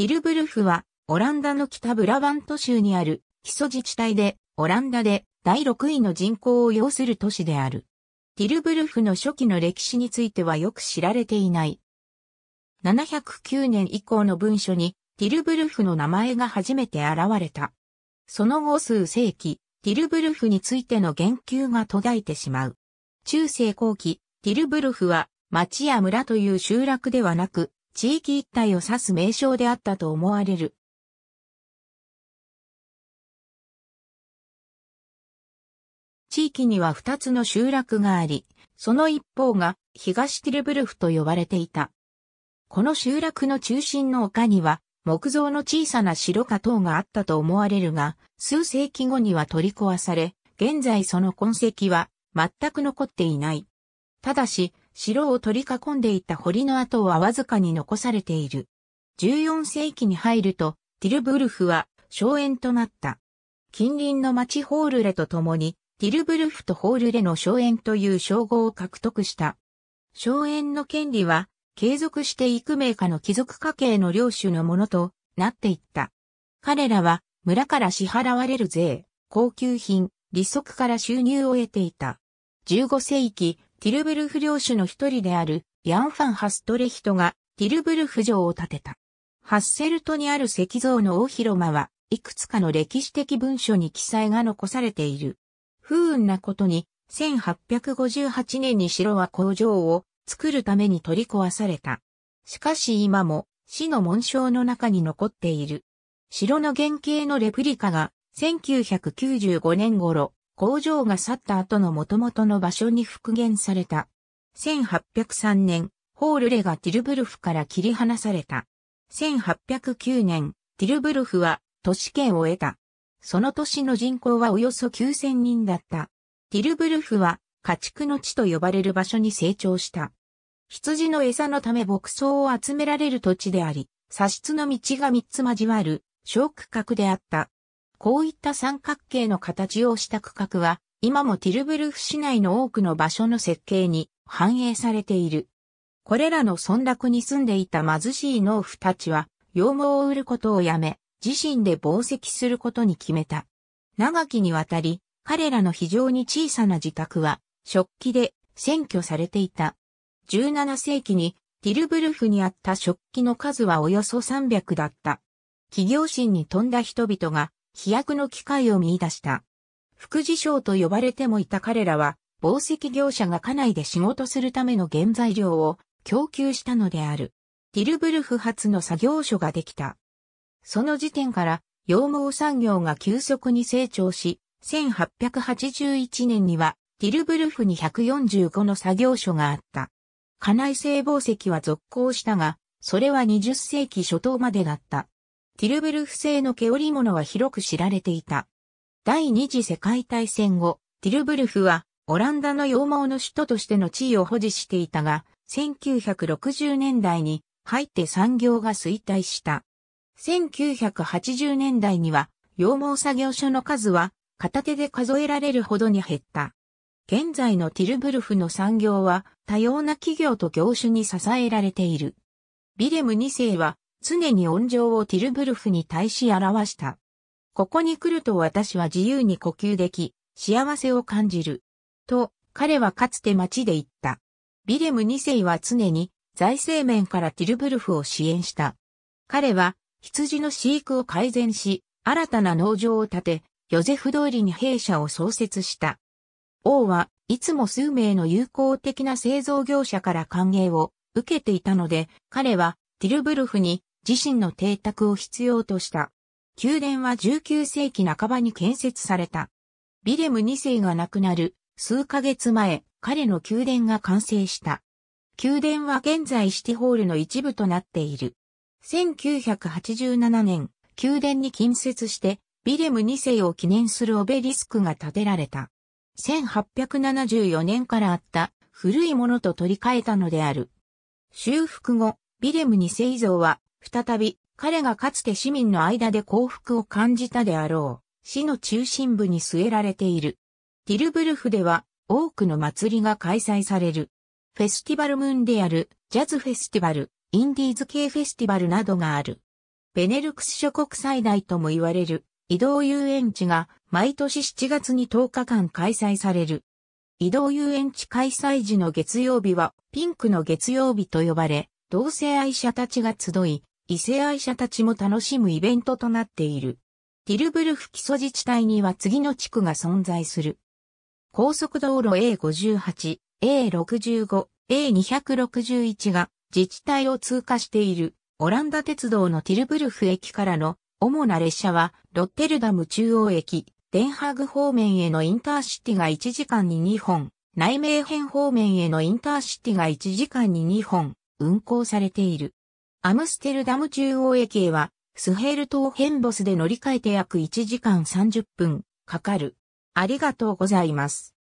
ティルブルフは、オランダの北ブラバント州にある、基礎自治体で、オランダで第6位の人口を要する都市である。ティルブルフの初期の歴史についてはよく知られていない。709年以降の文書に、ティルブルフの名前が初めて現れた。その後数世紀、ティルブルフについての言及が途絶えてしまう。中世後期、ティルブルフは町や村という集落ではなく、地域一帯を指す名称であったと思われる。地域には二つの集落があり、その一方が東ティルブルフと呼ばれていた。この集落の中心の丘には木造の小さな城か塔があったと思われるが、数世紀後には取り壊され、現在その痕跡は全く残っていない。ただし、城を取り囲んでいた堀の跡はわずかに残されている。14世紀に入ると、ティルブルフは荘園となった。近隣の町ホールレと共に、ティルブルフとホールレの荘園という称号を獲得した。荘園の権利は、継続して幾名家の貴族家系の領主のものとなっていった。彼らは、村から支払われる税、高級品、利息から収入を得ていた。15世紀、ティルブルフ領主の一人であるヤンファン・ハストレヒトがティルブルフ城を建てた。ハッセルトにある石像の大広間は、いくつかの歴史的文書に記載が残されている。不運なことに、1858年に城は工場を作るために取り壊された。しかし今も、市の紋章の中に残っている。城の原型のレプリカが1995年頃、工場が去った後の元々の場所に復元された。1803年、ホールレがティルブルフから切り離された。1809年、ティルブルフは都市圏を得た。その年の人口はおよそ9000人だった。ティルブルフは家畜の地と呼ばれる場所に成長した。羊の餌のため牧草を集められる土地であり、砂室の道が三つ交わる小区画であった。こういった三角形の形をした区画は、今もティルブルフ市内の多くの場所の設計に反映されている。これらの村落に住んでいた貧しい農夫たちは、羊毛を売ることをやめ、自身で防石することに決めた。長きにわたり、彼らの非常に小さな自宅は、食器で占拠されていた。17世紀にティルブルフにあった食器の数はおよそ300だった。企業心に富んだ人々が飛躍の機会を見出した。副事象と呼ばれてもいた彼らは、宝石業者が家内で仕事するための原材料を供給したのである。ティルブルフ発の作業所ができた。その時点から、羊毛産業が急速に成長し、1881年には、ティルブルフに145の作業所があった。家内製宝石は続行したが、それは20世紀初頭までだった。ティルブルフ製の毛織物は広く知られていた。第二次世界大戦後、ティルブルフはオランダの羊毛の首都としての地位を保持していたが、1960年代に入って産業が衰退した。1980年代には羊毛作業所の数は片手で数えられるほどに減った。現在のティルブルフの産業は多様な企業と業種に支えられている。ビレム2世は常に恩情をティルブルフに対し表した。ここに来ると私は自由に呼吸でき、幸せを感じる。と、彼はかつて町で言った。ビレム2世は常に財政面からティルブルフを支援した。彼は羊の飼育を改善し、新たな農場を建て、ヨゼフ通りに弊社を創設した。王はいつも数名の友好的な製造業者から歓迎を受けていたので、彼はティルブルフに自身の邸宅を必要とした。宮殿は19世紀半ばに建設された。ビレム2世が亡くなる数ヶ月前、彼の宮殿が完成した。宮殿は現在シティホールの一部となっている。1987年、宮殿に近接して、ビレム2世を記念するオベリスクが建てられた。1874年からあった古いものと取り替えたのである。修復後、ビレム2世像は再び、彼がかつて市民の間で幸福を感じたであろう、市の中心部に据えられている。ティルブルフでは、多くの祭りが開催される。フェスティバルムーンである、ジャズフェスティバル、インディーズ系フェスティバルなどがある。ベネルクス諸国最大とも言われる移動遊園地が毎年7月に10日間開催される。移動遊園地開催時の月曜日はピンクの月曜日と呼ばれ、同性愛者たちが集い、異性愛者たちも楽しむイベントとなっている。ティルブルフ基礎自治体には次の地区が存在する。高速道路 A58、A65、A261 が自治体を通過しているオランダ鉄道のティルブルフ駅からの主な列車はロッテルダム中央駅、デンハーグ方面へのインターシティが1時間に2本、内名編方面へのインターシティが1時間に2本運行されている。アムステルダム中央駅へは、スヘール島ヘンボスで乗り換えて約1時間30分かかる。ありがとうございます。